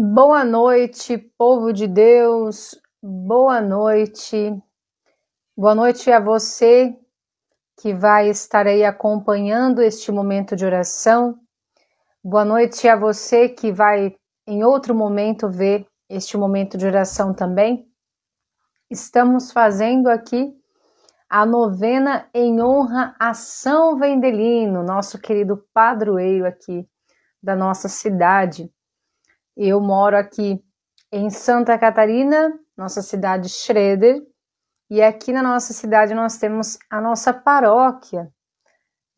Boa noite, povo de Deus. Boa noite. Boa noite a você que vai estar aí acompanhando este momento de oração. Boa noite a você que vai em outro momento ver este momento de oração também. Estamos fazendo aqui a novena em honra a São Vendelino, nosso querido padroeiro aqui da nossa cidade. Eu moro aqui em Santa Catarina, nossa cidade Schroeder, e aqui na nossa cidade nós temos a nossa paróquia,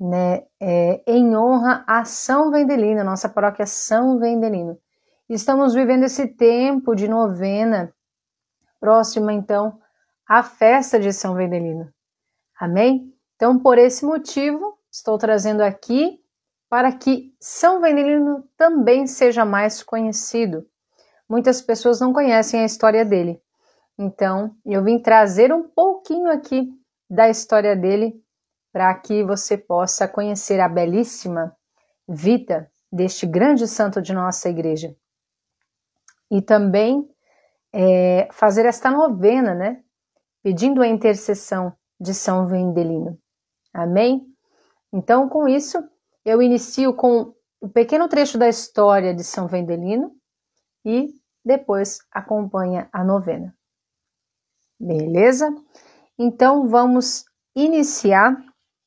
né, é, em honra a São Vendelino, nossa paróquia São Vendelino. Estamos vivendo esse tempo de novena, próxima então à festa de São Vendelino. Amém? Então, por esse motivo, estou trazendo aqui para que São Venelino também seja mais conhecido. Muitas pessoas não conhecem a história dele. Então, eu vim trazer um pouquinho aqui da história dele para que você possa conhecer a belíssima vida deste grande santo de nossa igreja. E também é, fazer esta novena, né? Pedindo a intercessão de São Vendelino. Amém? Então, com isso, eu inicio com o um pequeno trecho da história de São Vendelino e depois acompanha a novena. Beleza? Então vamos iniciar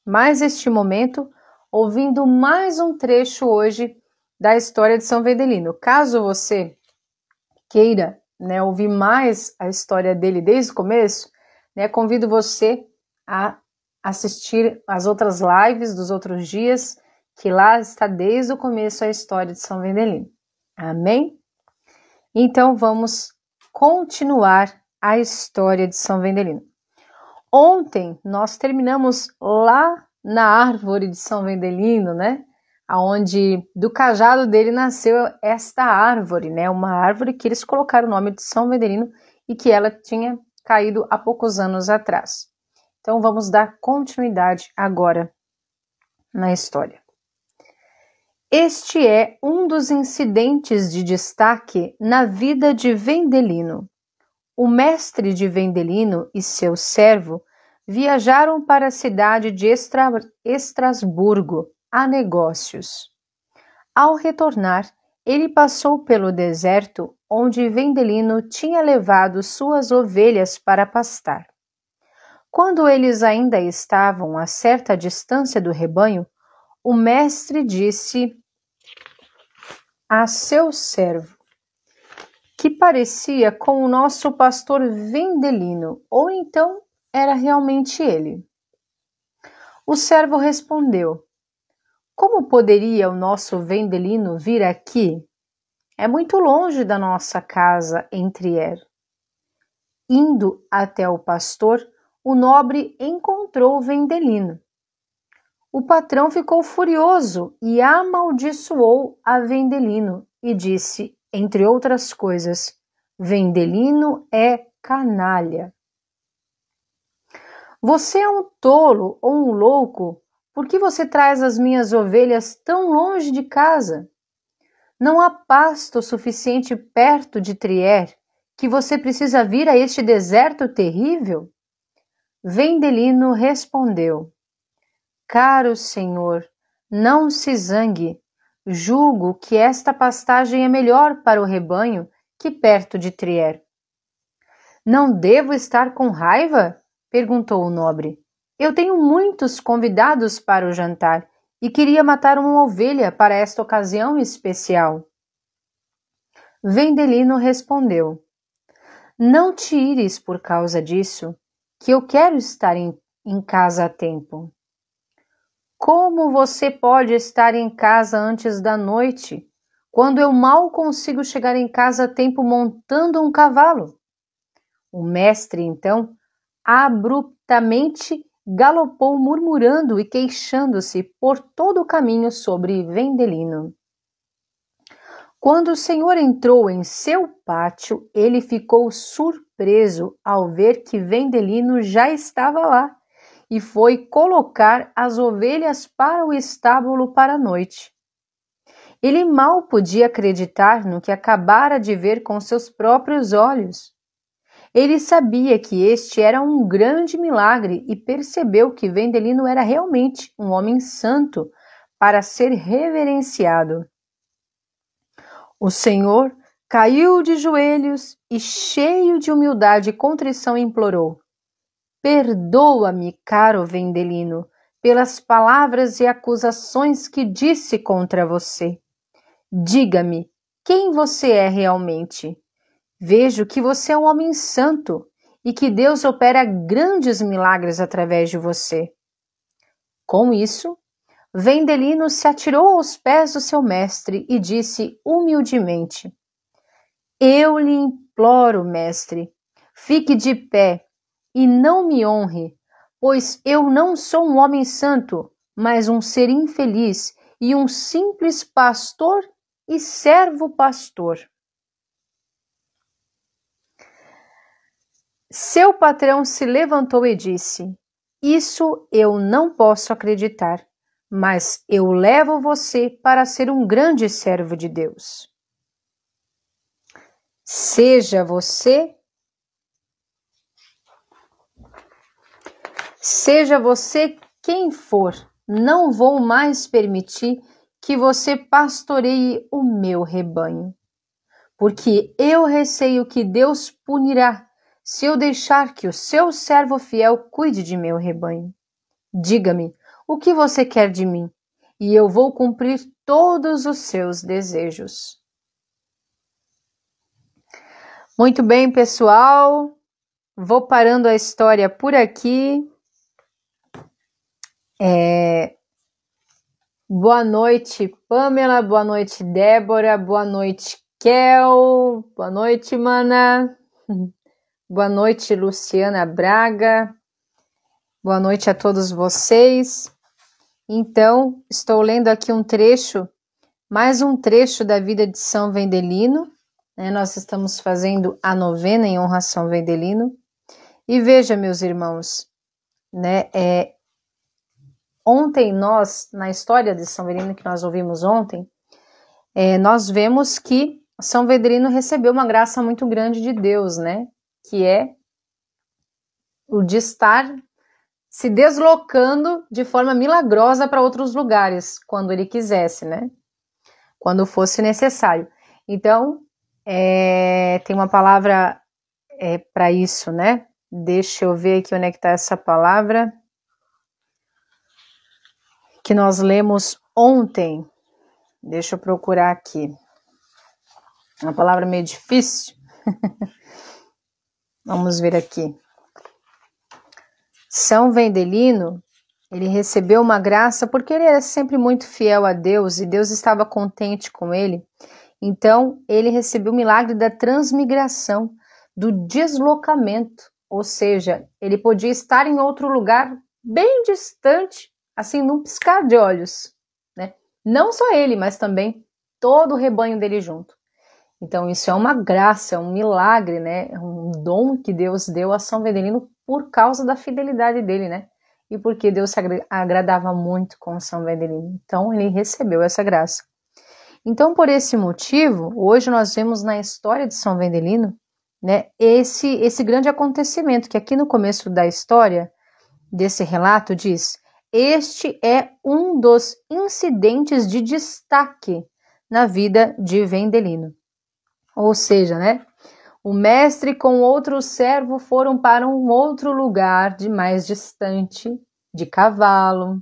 mais este momento ouvindo mais um trecho hoje da história de São Vendelino. Caso você queira né, ouvir mais a história dele desde o começo, né, convido você a assistir as outras lives dos outros dias que lá está desde o começo a história de São Vendelino. Amém? Então vamos continuar a história de São Vendelino. Ontem nós terminamos lá na árvore de São Vendelino, né? Aonde do cajado dele nasceu esta árvore, né? Uma árvore que eles colocaram o nome de São Vendelino e que ela tinha caído há poucos anos atrás. Então vamos dar continuidade agora na história. Este é um dos incidentes de destaque na vida de Vendelino. O mestre de Vendelino e seu servo viajaram para a cidade de Estra Estrasburgo a negócios. Ao retornar, ele passou pelo deserto onde Vendelino tinha levado suas ovelhas para pastar. Quando eles ainda estavam a certa distância do rebanho, o mestre disse a seu servo, que parecia com o nosso pastor Vendelino, ou então era realmente ele. O servo respondeu: Como poderia o nosso Vendelino vir aqui? É muito longe da nossa casa em Trier. Indo até o pastor, o nobre encontrou Vendelino o patrão ficou furioso e amaldiçoou a Vendelino e disse, entre outras coisas, Vendelino é canalha. Você é um tolo ou um louco, por que você traz as minhas ovelhas tão longe de casa? Não há pasto suficiente perto de Trier que você precisa vir a este deserto terrível? Vendelino respondeu: Caro senhor, não se zangue. Julgo que esta pastagem é melhor para o rebanho que perto de Trier. Não devo estar com raiva? perguntou o nobre. Eu tenho muitos convidados para o jantar e queria matar uma ovelha para esta ocasião especial. Vendelino respondeu: Não te ires por causa disso, que eu quero estar em, em casa a tempo. Como você pode estar em casa antes da noite, quando eu mal consigo chegar em casa a tempo montando um cavalo? O mestre, então, abruptamente galopou murmurando e queixando-se por todo o caminho sobre Vendelino. Quando o senhor entrou em seu pátio, ele ficou surpreso ao ver que Vendelino já estava lá e foi colocar as ovelhas para o estábulo para a noite. Ele mal podia acreditar no que acabara de ver com seus próprios olhos. Ele sabia que este era um grande milagre e percebeu que Vendelino era realmente um homem santo para ser reverenciado. O Senhor caiu de joelhos e, cheio de humildade e contrição, implorou: Perdoa-me, caro Vendelino, pelas palavras e acusações que disse contra você. Diga-me, quem você é realmente? Vejo que você é um homem santo e que Deus opera grandes milagres através de você. Com isso, Vendelino se atirou aos pés do seu mestre e disse humildemente: Eu lhe imploro, mestre, fique de pé e não me honre, pois eu não sou um homem santo, mas um ser infeliz e um simples pastor e servo pastor. Seu patrão se levantou e disse: Isso eu não posso acreditar, mas eu levo você para ser um grande servo de Deus. Seja você Seja você quem for, não vou mais permitir que você pastoreie o meu rebanho. Porque eu receio que Deus punirá se eu deixar que o seu servo fiel cuide de meu rebanho. Diga-me, o que você quer de mim? E eu vou cumprir todos os seus desejos. Muito bem, pessoal. Vou parando a história por aqui. É... Boa noite, Pamela. Boa noite, Débora. Boa noite, Kel. Boa noite, Mana. Boa noite, Luciana Braga. Boa noite a todos vocês. Então, estou lendo aqui um trecho, mais um trecho da vida de São Vendelino. Né? Nós estamos fazendo a novena em honra a São Vendelino. E veja, meus irmãos, né, é, Ontem nós, na história de São Veneno que nós ouvimos ontem, é, nós vemos que São Vedrino recebeu uma graça muito grande de Deus, né? Que é o de estar se deslocando de forma milagrosa para outros lugares, quando ele quisesse, né? Quando fosse necessário. Então, é, tem uma palavra é, para isso, né? Deixa eu ver aqui onde é que está essa palavra que nós lemos ontem. Deixa eu procurar aqui. É uma palavra meio difícil. Vamos ver aqui. São Vendelino, ele recebeu uma graça porque ele era sempre muito fiel a Deus e Deus estava contente com ele. Então, ele recebeu o milagre da transmigração, do deslocamento, ou seja, ele podia estar em outro lugar bem distante assim, num piscar de olhos, né? Não só ele, mas também todo o rebanho dele junto. Então isso é uma graça, é um milagre, né? É um dom que Deus deu a São Vendelino por causa da fidelidade dele, né? E porque Deus se agradava muito com São Vendelino. Então ele recebeu essa graça. Então por esse motivo, hoje nós vemos na história de São Vendelino, né, esse esse grande acontecimento que aqui no começo da história desse relato diz: este é um dos incidentes de destaque na vida de Vendelino. Ou seja, né? O mestre com outro servo foram para um outro lugar de mais distante, de cavalo.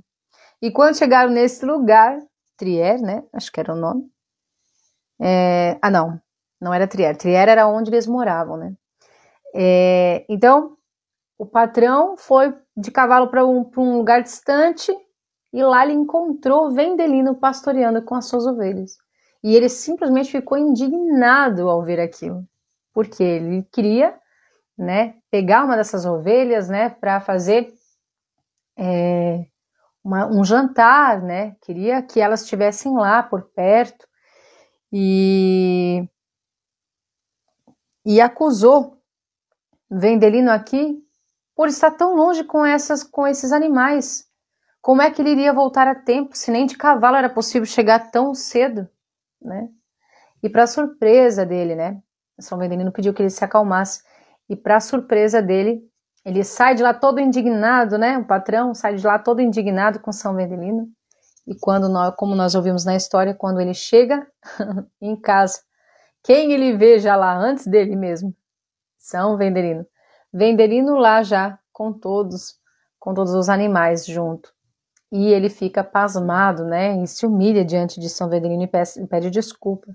E quando chegaram nesse lugar, Trier, né? Acho que era o nome. É... Ah, não, não era Trier. Trier era onde eles moravam, né? É... Então, o patrão foi de cavalo para um, um, lugar distante e lá ele encontrou Vendelino pastoreando com as suas ovelhas. E ele simplesmente ficou indignado ao ver aquilo, porque ele queria né, pegar uma dessas ovelhas né, para fazer é, uma, um jantar, né, queria que elas estivessem lá por perto e, e acusou Vendelino aqui por estar tão longe com, essas, com esses animais. Como é que ele iria voltar a tempo se nem de cavalo era possível chegar tão cedo, né? E para surpresa dele, né? São Vendelino pediu que ele se acalmasse. E para surpresa dele, ele sai de lá todo indignado, né? O patrão sai de lá todo indignado com São Vendelino. E quando nós, como nós ouvimos na história, quando ele chega em casa, quem ele vê já lá antes dele mesmo? São Vendelino. Venderino lá já com todos, com todos os animais junto. E ele fica pasmado, né? E se humilha diante de São Vendelino e pede desculpa.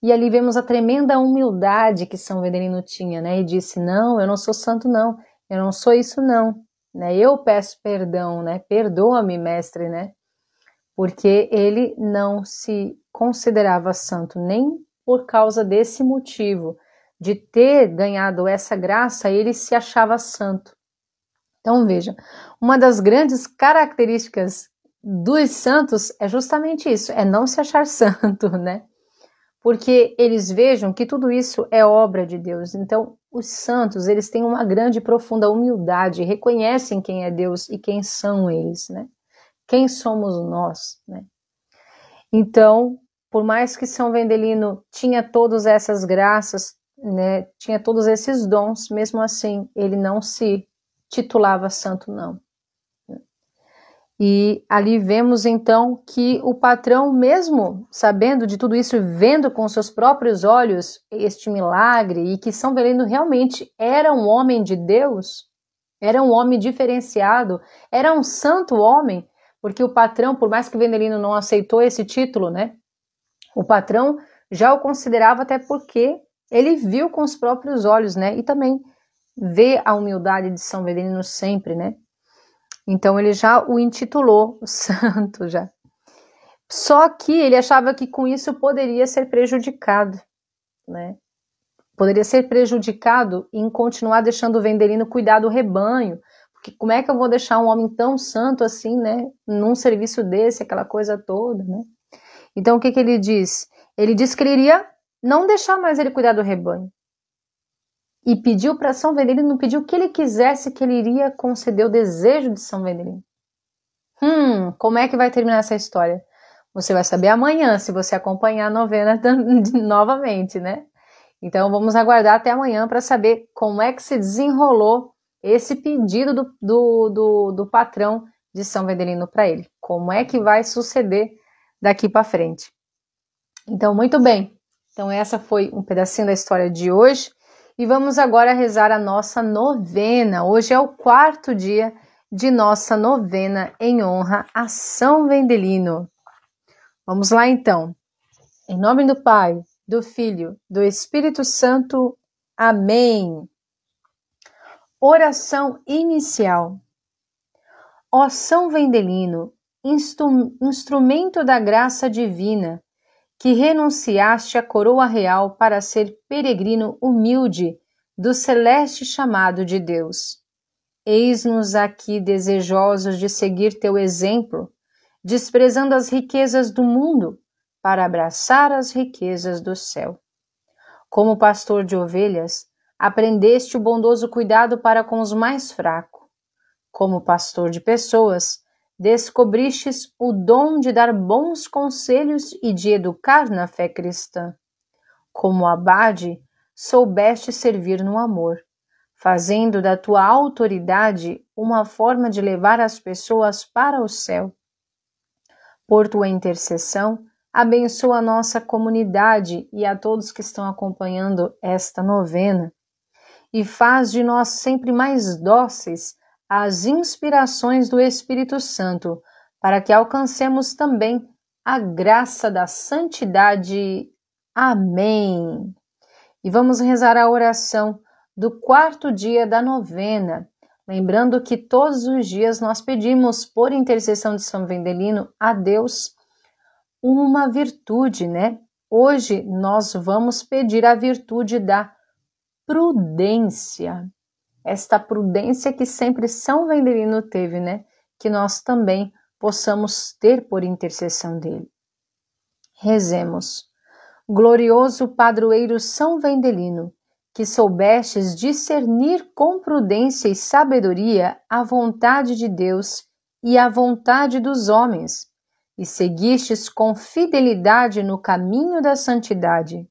E ali vemos a tremenda humildade que São Vendelino tinha, né? E disse: Não, eu não sou santo, não. Eu não sou isso, não. Né? Eu peço perdão, né? Perdoa-me, mestre, né? Porque ele não se considerava santo nem por causa desse motivo, de ter ganhado essa graça, ele se achava santo. Então veja, uma das grandes características dos santos é justamente isso, é não se achar santo, né? Porque eles vejam que tudo isso é obra de Deus. Então, os santos, eles têm uma grande e profunda humildade, reconhecem quem é Deus e quem são eles, né? Quem somos nós, né? Então, por mais que São Vendelino tinha todas essas graças, né, tinha todos esses dons, mesmo assim, ele não se titulava santo, não. E ali vemos então que o patrão, mesmo sabendo de tudo isso, vendo com seus próprios olhos este milagre e que São Belino realmente era um homem de Deus, era um homem diferenciado, era um santo homem, porque o patrão, por mais que Venelino não aceitou esse título, né? O patrão já o considerava até porque ele viu com os próprios olhos, né? E também vê a humildade de São Bedelino sempre, né? Então ele já o intitulou o santo já. Só que ele achava que com isso poderia ser prejudicado, né? Poderia ser prejudicado em continuar deixando o Vendelino cuidar do rebanho, porque como é que eu vou deixar um homem tão santo assim, né, num serviço desse, aquela coisa toda, né? Então o que que ele diz? Ele diz que ele iria não deixar mais ele cuidar do rebanho. E pediu para São não pediu o que ele quisesse, que ele iria conceder o desejo de São Venerino. Hum, como é que vai terminar essa história? Você vai saber amanhã, se você acompanhar a novena novamente, né? Então vamos aguardar até amanhã para saber como é que se desenrolou esse pedido do, do, do, do patrão de São Venerino para ele. Como é que vai suceder daqui para frente? Então, muito bem. Então, essa foi um pedacinho da história de hoje. E vamos agora rezar a nossa novena. Hoje é o quarto dia de nossa novena em honra a São Vendelino. Vamos lá então. Em nome do Pai, do Filho, do Espírito Santo. Amém. Oração inicial. Ó São Vendelino, instrumento da graça divina, que renunciaste à coroa real para ser peregrino humilde do celeste chamado de Deus. Eis-nos aqui desejosos de seguir teu exemplo, desprezando as riquezas do mundo para abraçar as riquezas do céu. Como pastor de ovelhas, aprendeste o bondoso cuidado para com os mais fracos. Como pastor de pessoas, descobristes o dom de dar bons conselhos e de educar na fé cristã. Como abade, soubeste servir no amor, fazendo da tua autoridade uma forma de levar as pessoas para o céu. Por tua intercessão, abençoa a nossa comunidade e a todos que estão acompanhando esta novena, e faz de nós sempre mais dóceis às inspirações do Espírito Santo, para que alcancemos também a graça da santidade. Amém. E vamos rezar a oração do quarto dia da novena. Lembrando que todos os dias nós pedimos, por intercessão de São Vendelino, a Deus uma virtude, né? Hoje nós vamos pedir a virtude da prudência esta prudência que sempre São Vendelino teve, né? Que nós também possamos ter por intercessão dele. Rezemos. Glorioso padroeiro São Vendelino, que soubestes discernir com prudência e sabedoria a vontade de Deus e a vontade dos homens, e seguistes com fidelidade no caminho da santidade.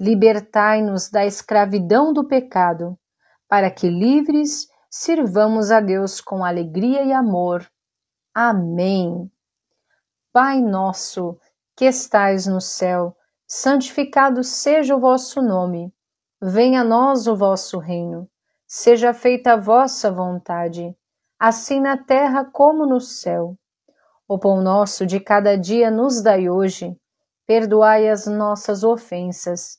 Libertai-nos da escravidão do pecado para que livres sirvamos a Deus com alegria e amor. Amém. Pai nosso, que estais no céu, santificado seja o vosso nome. Venha a nós o vosso reino. Seja feita a vossa vontade, assim na terra como no céu. O pão nosso de cada dia nos dai hoje. Perdoai as nossas ofensas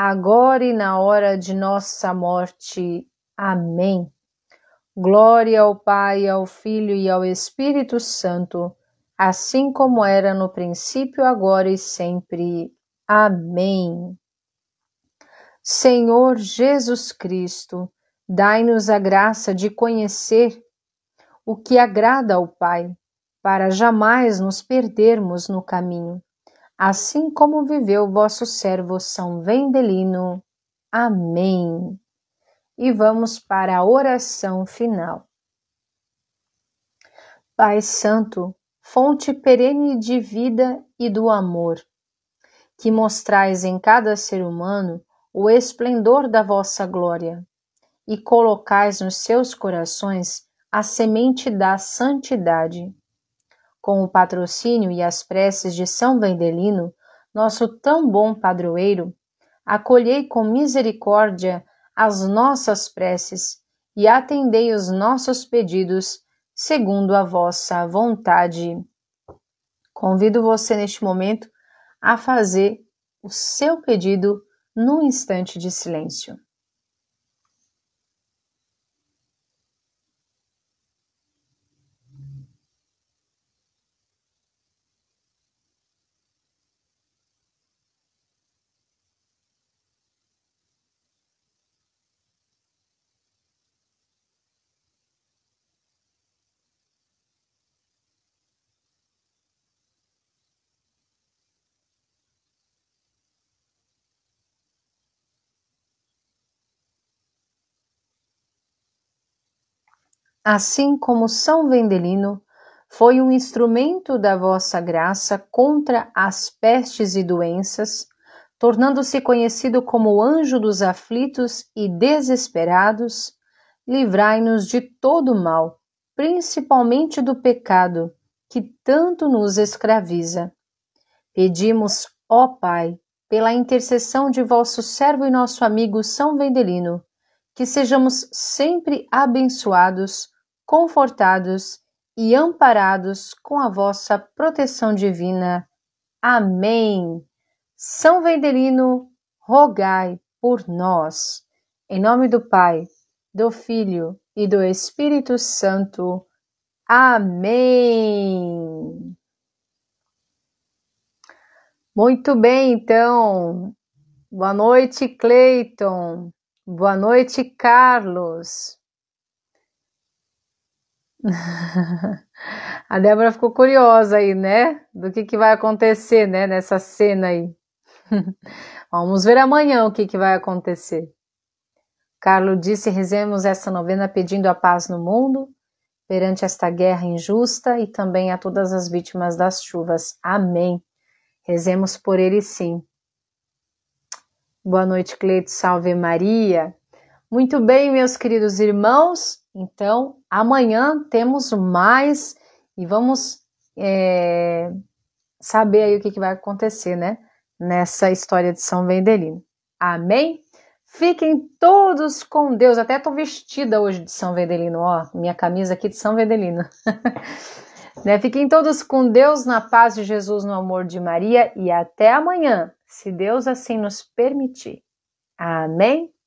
agora e na hora de nossa morte. Amém. Glória ao Pai, ao Filho e ao Espírito Santo, assim como era no princípio, agora e sempre. Amém. Senhor Jesus Cristo, dai-nos a graça de conhecer o que agrada ao Pai, para jamais nos perdermos no caminho assim como viveu vosso servo São Vendelino. Amém. E vamos para a oração final. Pai Santo, fonte perene de vida e do amor, que mostrais em cada ser humano o esplendor da vossa glória e colocais nos seus corações a semente da santidade com o patrocínio e as preces de São Vendelino, nosso tão bom padroeiro, acolhei com misericórdia as nossas preces e atendei os nossos pedidos segundo a vossa vontade. Convido você neste momento a fazer o seu pedido num instante de silêncio. assim como São Vendelino, foi um instrumento da vossa graça contra as pestes e doenças, tornando-se conhecido como anjo dos aflitos e desesperados, livrai-nos de todo mal, principalmente do pecado que tanto nos escraviza. Pedimos, ó Pai, pela intercessão de vosso servo e nosso amigo São Vendelino, que sejamos sempre abençoados confortados e amparados com a vossa proteção divina. Amém. São Vendelino, rogai por nós. Em nome do Pai, do Filho e do Espírito Santo. Amém. Muito bem, então. Boa noite, Cleiton. Boa noite, Carlos. A Débora ficou curiosa aí, né? Do que, que vai acontecer, né? Nessa cena aí. Vamos ver amanhã o que, que vai acontecer. Carlos disse: rezemos essa novena pedindo a paz no mundo, perante esta guerra injusta e também a todas as vítimas das chuvas. Amém. Rezemos por ele sim. Boa noite, Cleito. Salve Maria. Muito bem, meus queridos irmãos. Então, amanhã temos mais e vamos é, saber aí o que, que vai acontecer, né? Nessa história de São Vendelino. Amém? Fiquem todos com Deus. Até estou vestida hoje de São Vendelino, ó, minha camisa aqui de São Vendelino. né? Fiquem todos com Deus, na paz de Jesus, no amor de Maria e até amanhã, se Deus assim nos permitir. Amém?